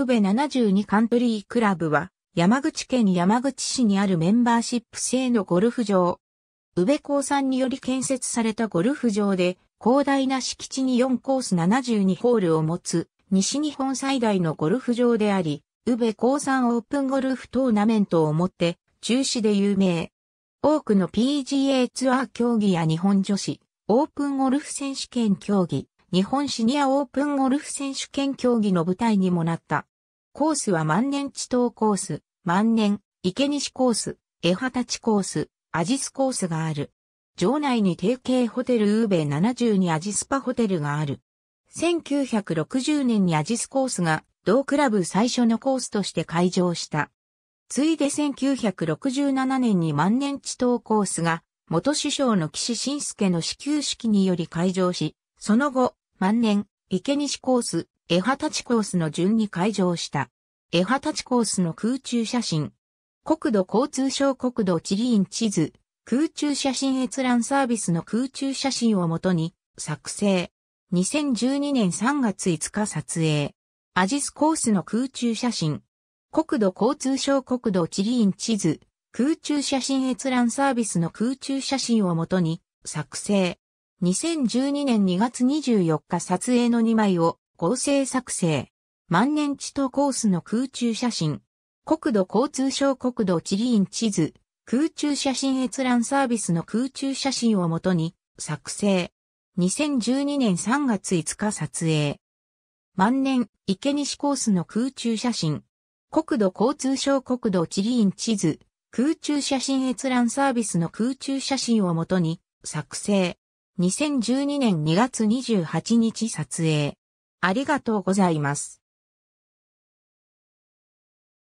宇部72カントリークラブは、山口県山口市にあるメンバーシップ制のゴルフ場。宇部高山により建設されたゴルフ場で、広大な敷地に4コース72ホールを持つ、西日本最大のゴルフ場であり、宇部高山オープンゴルフトーナメントをもって、中止で有名。多くの PGA ツアー競技や日本女子、オープンゴルフ選手権競技、日本シニアオープンゴルフ選手権競技の舞台にもなった。コースは万年地頭コース、万年、池西コース、江畑地コース、アジスコースがある。場内に定型ホテルウーベイ7にアジスパホテルがある。1960年にアジスコースが同クラブ最初のコースとして開場した。ついで1967年に万年地頭コースが元首相の岸信介の始球式により開場し、その後、万年、池西コース、エハタチコースの順に開場した。エハタチコースの空中写真。国土交通省国土地理院地図、空中写真閲覧サービスの空中写真をもとに作成。2012年3月5日撮影。アジスコースの空中写真。国土交通省国土地理院地図、空中写真閲覧サービスの空中写真をもとに作成。2012年2月24日撮影の2枚を合成作成。万年地とコースの空中写真。国土交通省国土地理院地図。空中写真閲覧サービスの空中写真をもとに作成。2012年3月5日撮影。万年池西コースの空中写真。国土交通省国土地理院地図。空中写真閲覧サービスの空中写真をもとに作成。2012年2月28日撮影。ありがとうございます。